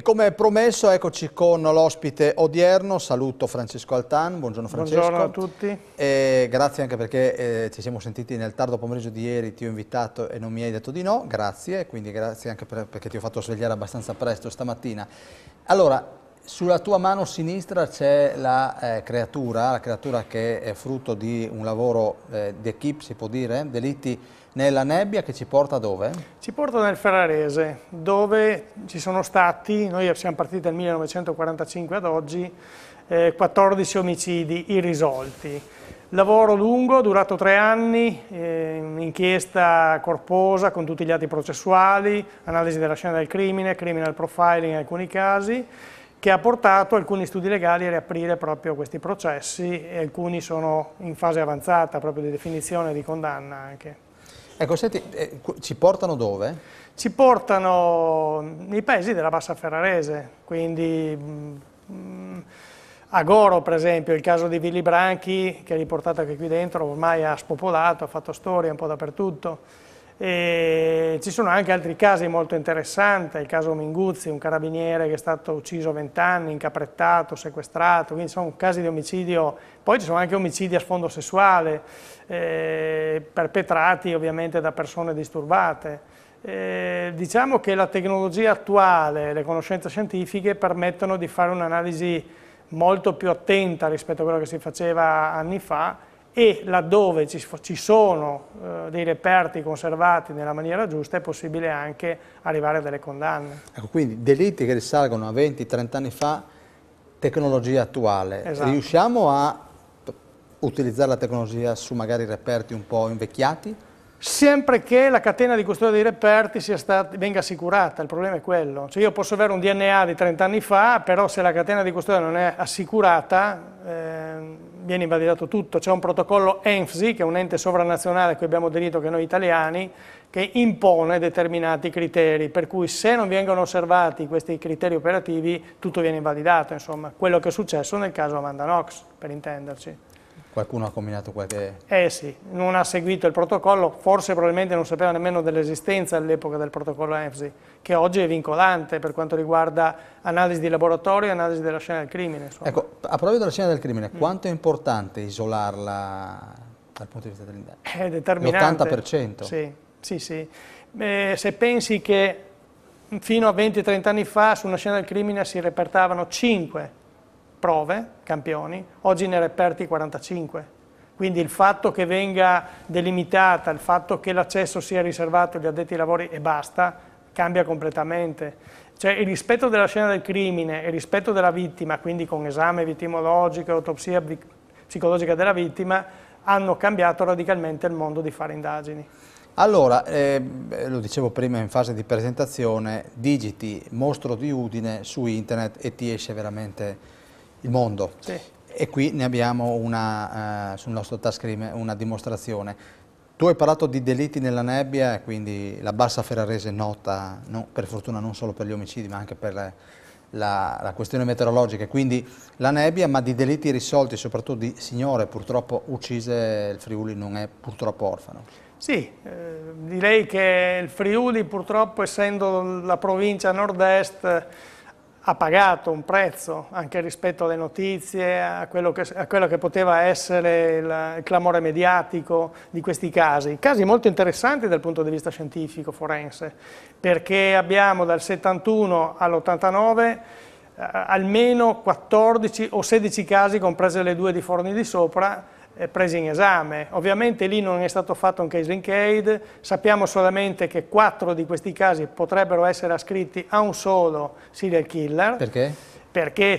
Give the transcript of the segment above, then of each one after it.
E come promesso, eccoci con l'ospite odierno. Saluto Francesco Altan. Buongiorno Francesco. Buongiorno a tutti. E grazie anche perché eh, ci siamo sentiti nel tardo pomeriggio di ieri, ti ho invitato e non mi hai detto di no. Grazie, quindi grazie anche per, perché ti ho fatto svegliare abbastanza presto stamattina. Allora, sulla tua mano sinistra c'è la eh, creatura, la creatura che è frutto di un lavoro eh, d'equipe, si può dire, delitti nella nebbia che ci porta dove? Ci porta nel Ferrarese, dove ci sono stati, noi siamo partiti dal 1945 ad oggi, eh, 14 omicidi irrisolti. Lavoro lungo, durato tre anni, eh, inchiesta corposa con tutti gli atti processuali, analisi della scena del crimine, criminal profiling in alcuni casi, che ha portato alcuni studi legali a riaprire proprio questi processi e alcuni sono in fase avanzata proprio di definizione di condanna anche. Ecco, senti, eh, ci portano dove? Ci portano nei paesi della Bassa Ferrarese, quindi mh, mm, Goro per esempio, il caso di Willy Branchi che è riportato anche qui dentro ormai ha spopolato, ha fatto storia un po' dappertutto e ci sono anche altri casi molto interessanti, il caso Minguzzi, un carabiniere che è stato ucciso a 20 anni, incaprettato, sequestrato, quindi sono casi di omicidio, poi ci sono anche omicidi a sfondo sessuale, eh, perpetrati ovviamente da persone disturbate. Eh, diciamo che la tecnologia attuale, le conoscenze scientifiche permettono di fare un'analisi molto più attenta rispetto a quello che si faceva anni fa e laddove ci, sono eh, dei reperti conservati nella maniera giusta è possibile anche arrivare a delle condanne. Ecco, quindi delitti che risalgono a 20-30 anni fa, tecnologia attuale, esatto. riusciamo a utilizzare la tecnologia su magari reperti un po' invecchiati? sempre che la catena di custodia dei reperti stata, venga assicurata, il problema è quello. Cioè io posso avere un DNA di 30 anni fa, però se la catena di custodia non è assicurata, eh, viene invalidato tutto, c'è un protocollo ENFSI, che è un ente sovranazionale a cui abbiamo aderito che noi italiani, che impone determinati criteri, per cui se non vengono osservati questi criteri operativi tutto viene invalidato, insomma, quello che è successo nel caso Amanda Knox, per intenderci. Qualcuno ha combinato qualche... Eh sì, non ha seguito il protocollo, forse probabilmente non sapeva nemmeno dell'esistenza all'epoca del protocollo EFSI, che oggi è vincolante per quanto riguarda analisi di laboratorio e analisi della scena del crimine. Insomma. Ecco, a proposito della scena del crimine, mm. quanto è importante isolarla dal punto di vista dell'indagine? È determinante. L'80%? Sì, sì, sì. Eh, se pensi che fino a 20-30 anni fa su una scena del crimine si repertavano 5 prove, campioni, oggi ne reperti 45. Quindi il fatto che venga delimitata, il fatto che l'accesso sia riservato agli addetti ai lavori e basta, cambia completamente. Cioè il rispetto della scena del crimine, il rispetto della vittima, quindi con esame vittimologico, autopsia psicologica della vittima, hanno cambiato radicalmente il mondo di fare indagini. Allora, eh, lo dicevo prima in fase di presentazione, Digiti, mostro di Udine su internet e ti esce veramente il mondo. Sì. E qui ne abbiamo una, eh, sul nostro touchscreen una dimostrazione. Tu hai parlato di delitti nella nebbia, quindi la bassa Ferrarese è nota no, per fortuna non solo per gli omicidi ma anche per la, la, questione meteorologica, quindi la nebbia, ma di delitti risolti, soprattutto di signore purtroppo uccise, il Friuli non è purtroppo orfano. Sì, eh, direi che il Friuli purtroppo essendo la provincia nord-est ha pagato un prezzo anche rispetto alle notizie, a quello che, a quello che poteva essere il, il, clamore mediatico di questi casi. Casi molto interessanti dal punto di vista scientifico, forense, perché abbiamo dal 71 all'89 eh, almeno 14 o 16 casi, comprese le due di Forni di sopra, eh, presi in esame. Ovviamente lì non è stato fatto un case aid, sappiamo solamente che quattro di questi casi potrebbero essere ascritti a un solo serial killer. Perché? Perché eh,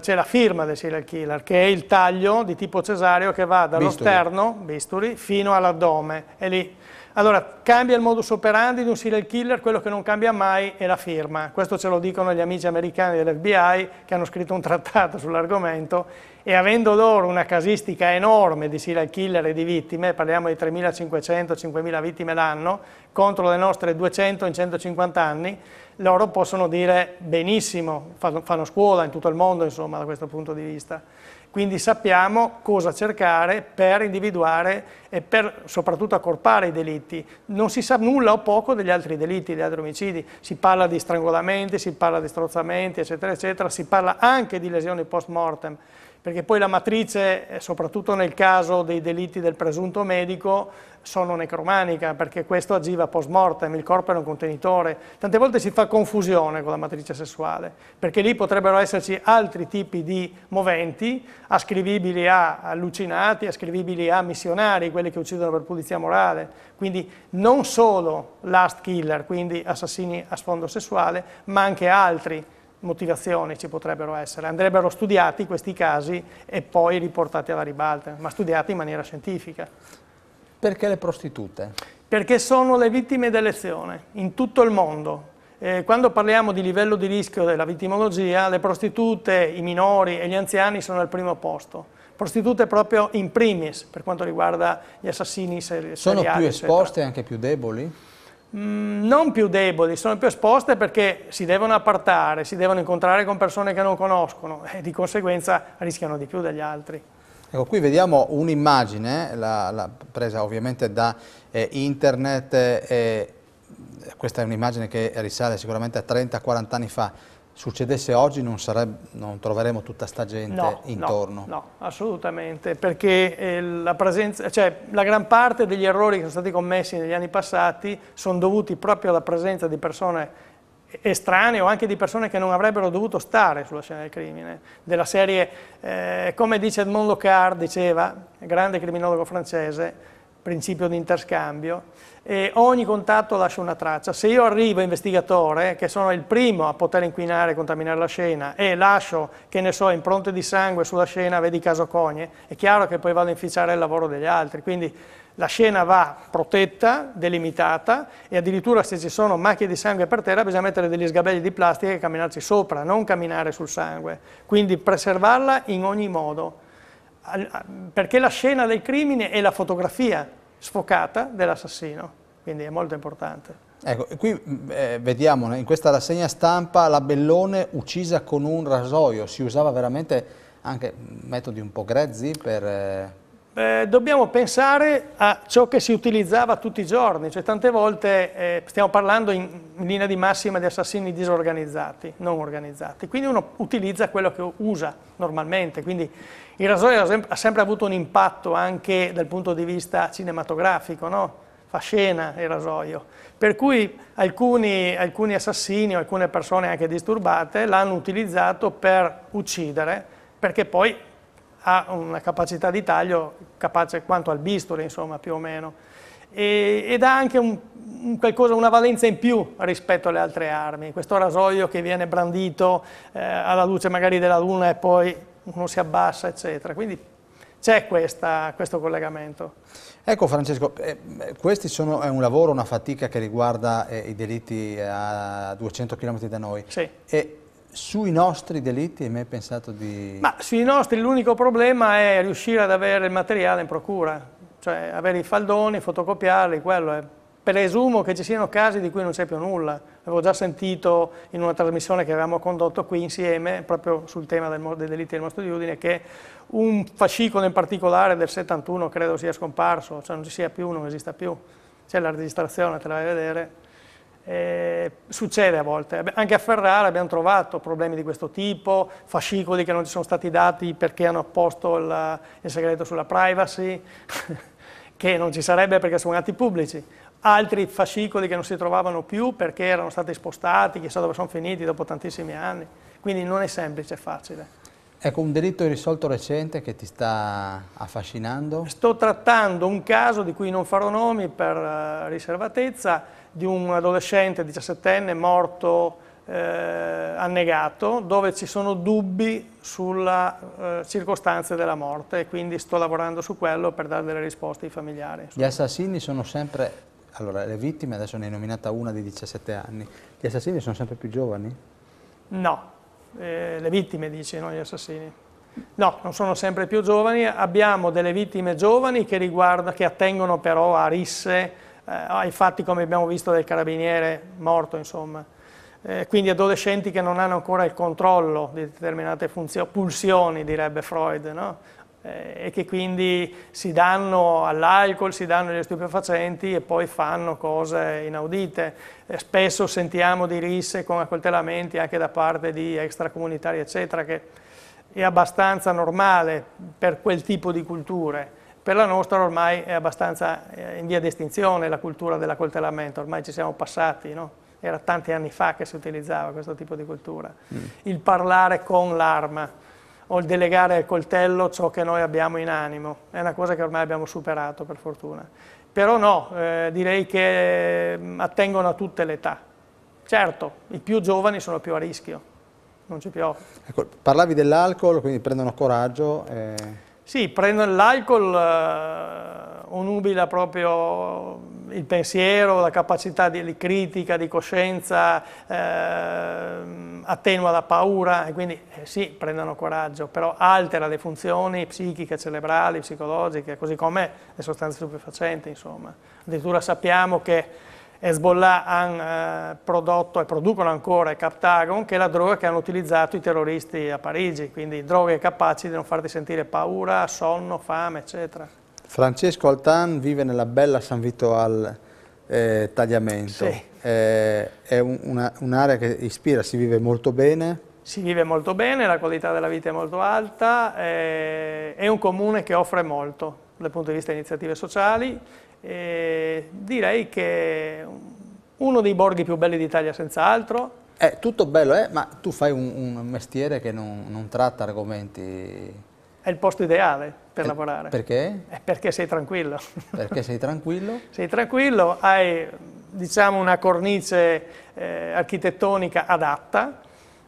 c'è la firma del serial killer, che è il taglio di tipo cesareo che va dallo sterno, bisturi, fino all'addome. E lì allora, cambia il modus operandi di un serial killer, quello che non cambia mai è la firma. Questo ce lo dicono gli amici americani dell'FBI che hanno scritto un trattato sull'argomento e avendo loro una casistica enorme di serial killer e di vittime, parliamo di 3.500-5.000 vittime l'anno, contro le nostre 200 in 150 anni, loro possono dire benissimo, fanno scuola in tutto il mondo insomma da questo punto di vista. Quindi sappiamo cosa cercare per individuare e per soprattutto accorpare i delitti. Non si sa nulla o poco degli altri delitti, degli altri omicidi. Si parla di strangolamenti, si parla di strozzamenti, eccetera, eccetera. Si parla anche di lesioni post mortem perché poi la matrice, eh, soprattutto nel caso dei delitti del presunto medico, sono necromanica, perché questo agiva post mortem, il corpo era un contenitore. Tante volte si fa confusione con la matrice sessuale, perché lì potrebbero esserci altri tipi di moventi, ascrivibili a allucinati, ascrivibili a missionari, quelli che uccidono per pulizia morale. Quindi non solo last killer, quindi assassini a sfondo sessuale, ma anche altri motivazioni ci potrebbero essere. Andrebbero studiati questi casi e poi riportati alla ribalta, ma studiati in maniera scientifica. Perché le prostitute? Perché sono le vittime d'elezione in tutto il mondo. Eh, quando parliamo di livello di rischio della vittimologia, le prostitute, i minori e gli anziani sono al primo posto. Prostitute proprio in primis per quanto riguarda gli assassini seri. Sono più esposte e anche più deboli? Mm, non più deboli, sono più esposte perché si devono appartare, si devono incontrare con persone che non conoscono e di conseguenza rischiano di più degli altri. Ecco, qui vediamo un'immagine, presa ovviamente da eh, internet, eh, questa è un'immagine che risale sicuramente a 30-40 anni fa, succedesse oggi non, sarebbe, non troveremo tutta sta gente no, intorno. No, no, assolutamente, perché eh, la, presenza, cioè, la gran parte degli errori che sono stati commessi negli anni passati sono dovuti proprio alla presenza di persone estranee o anche di persone che non avrebbero dovuto stare sulla scena del crimine, della serie, eh, come dice Edmond Locard, diceva, grande criminologo francese, principio di interscambio, e ogni contatto lascia una traccia. Se io arrivo investigatore, che sono il primo a poter inquinare e contaminare la scena, e lascio, che ne so, impronte di sangue sulla scena, vedi caso Cogne, è chiaro che poi vado a inficiare il lavoro degli altri. Quindi la scena va protetta, delimitata, e addirittura se ci sono macchie di sangue per terra bisogna mettere degli sgabelli di plastica e camminarci sopra, non camminare sul sangue. Quindi preservarla in ogni modo perché la scena del crimine è la fotografia sfocata dell'assassino, quindi è molto importante. Ecco, qui mm, eh, vediamo in questa rassegna stampa la Bellone uccisa con un rasoio, si usava veramente anche metodi un po' grezzi per... Eh eh, dobbiamo pensare a ciò che si utilizzava tutti i giorni, cioè tante volte eh, stiamo parlando in, in, linea di massima di assassini disorganizzati, non organizzati, quindi uno utilizza quello che usa normalmente, quindi il rasoio ha, sem ha sempre avuto un impatto anche dal punto di vista cinematografico, no? fa scena il rasoio, per cui alcuni, alcuni assassini o alcune persone anche disturbate l'hanno utilizzato per uccidere, perché poi ha una capacità di taglio capace quanto al bisturi, insomma, più o meno, e, ed ha anche un, un qualcosa, una valenza in più rispetto alle altre armi. Questo rasoio che viene brandito eh, alla luce magari della luna e poi non si abbassa, eccetera. Quindi c'è questo collegamento. Ecco Francesco, eh, questi sono, è un lavoro, una fatica che riguarda eh, i delitti a 200 km da noi. Sì. E sui nostri delitti hai mai pensato di... Ma sui nostri l'unico problema è riuscire ad avere il materiale in procura, cioè avere i faldoni, fotocopiarli, quello è... Presumo che ci siano casi di cui non c'è più nulla, avevo già sentito in una trasmissione che avevamo condotto qui insieme, proprio sul tema del, dei delitti del mostro di Udine, che un fascicolo in particolare del 71 credo sia scomparso, cioè non ci sia più, non esista più, c'è la registrazione, te la vai a vedere, eh, succede a volte, anche a Ferrara abbiamo trovato problemi di questo tipo, fascicoli che non ci sono stati dati perché hanno apposto il, il segreto sulla privacy, che non ci sarebbe perché sono atti pubblici, altri fascicoli che non si trovavano più perché erano stati spostati, chissà dove sono finiti dopo tantissimi anni, quindi non è semplice, è facile. Ecco, un delitto irrisolto recente che ti sta affascinando? Sto trattando un caso di cui non farò nomi per eh, riservatezza, di un adolescente 17enne morto eh, annegato, dove ci sono dubbi sulle eh, circostanze della morte e quindi sto lavorando su quello per dare delle risposte ai familiari. Gli assassini sono sempre, allora le vittime, adesso ne è nominata una di 17 anni, gli assassini sono sempre più giovani? No, eh, le vittime, dice, non gli assassini. No, non sono sempre più giovani, abbiamo delle vittime giovani che, riguarda, che attengono però a risse, eh, ai fatti come abbiamo visto del carabiniere morto, insomma. Eh, quindi adolescenti che non hanno ancora il controllo di determinate funzioni, pulsioni, direbbe Freud, no? Eh, e che quindi si danno all'alcol, si danno agli stupefacenti e poi fanno cose inaudite. Eh, spesso sentiamo di risse con accoltellamenti anche da parte di extracomunitari, eccetera, che è abbastanza normale per quel tipo di culture. Per la nostra ormai è abbastanza eh, in via di estinzione la cultura dell'accoltellamento, ormai ci siamo passati, no? era tanti anni fa che si utilizzava questo tipo di cultura. Mm. Il parlare con l'arma o il delegare al coltello ciò che noi abbiamo in animo, è una cosa che ormai abbiamo superato per fortuna. Però no, eh, direi che mm, attengono a tutte le età. Certo, i più giovani sono più a rischio, non c'è più ecco, Parlavi dell'alcol, quindi prendono coraggio. E... Eh. Sì, l'alcol eh, onubila proprio il pensiero, la capacità di, di critica, di coscienza, eh, attenua la paura e quindi eh, sì, prendono coraggio, però altera le funzioni psichiche, cerebrali, psicologiche, così come le sostanze stupefacenti, insomma. Addirittura sappiamo che Hezbollah hanno eh, prodotto e producono ancora il Captagon, che è la droga che hanno utilizzato i terroristi a Parigi, quindi droghe capaci di non farti sentire paura, sonno, fame, eccetera. Francesco Altan vive nella bella San Vito al eh, Tagliamento. Sì. Eh, è un'area un che ispira, si vive molto bene. Si vive molto bene, la qualità della vita è molto alta, eh, è un comune che offre molto dal punto di vista delle iniziative sociali. Eh, direi che uno dei borghi più belli d'Italia senz'altro. È tutto bello, eh, ma tu fai un, un mestiere che non, non tratta argomenti il posto ideale per e eh, lavorare. Perché? È eh, perché sei tranquillo. Perché sei tranquillo? sei tranquillo, hai diciamo, una cornice eh, architettonica adatta,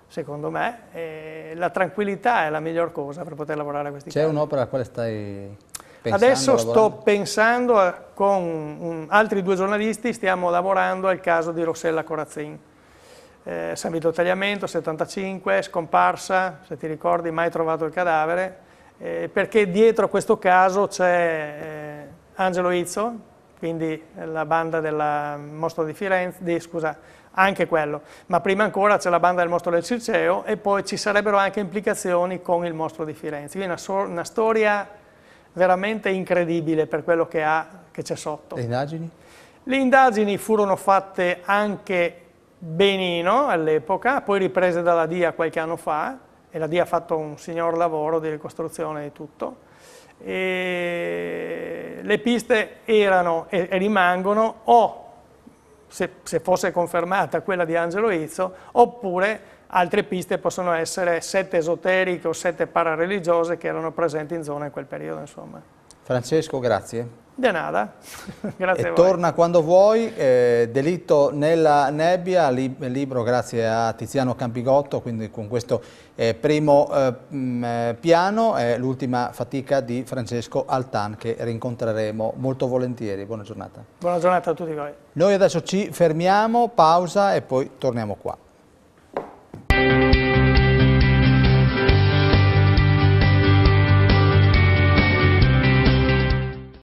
secondo me, eh, la tranquillità è la miglior cosa per poter lavorare a questi C'è un'opera a quale stai pensando? Adesso sto pensando, a, eh, con un, altri due giornalisti, stiamo lavorando al caso di Rossella Corazzin. Eh, San Vito Tagliamento, 75, scomparsa, se ti ricordi, mai trovato il cadavere, eh, perché dietro a questo caso c'è eh, Angelo Izzo, quindi la banda della mostra di Firenze, di, scusa, anche quello, ma prima ancora c'è la banda del mostro del Circeo e poi ci sarebbero anche implicazioni con il mostro di Firenze, quindi una, so una storia veramente incredibile per quello che c'è sotto. Le indagini? Le indagini furono fatte anche benino all'epoca, poi riprese dalla DIA qualche anno fa, e la DIA ha fatto un signor lavoro di ricostruzione di tutto. E le piste erano e, e rimangono o, se, se, fosse confermata quella di Angelo Izzo, oppure altre piste possono essere sette esoteriche o sette parareligiose che erano presenti in zona in quel periodo. Insomma. Francesco, grazie. De nada, grazie e Torna quando vuoi, eh, Delitto nella nebbia, li libro grazie a Tiziano Campigotto, quindi con questo eh, primo eh, mm, eh, piano, è l'ultima fatica di Francesco Altan che rincontreremo molto volentieri. Buona giornata. Buona giornata a tutti voi. Noi adesso ci fermiamo, pausa e poi torniamo qua.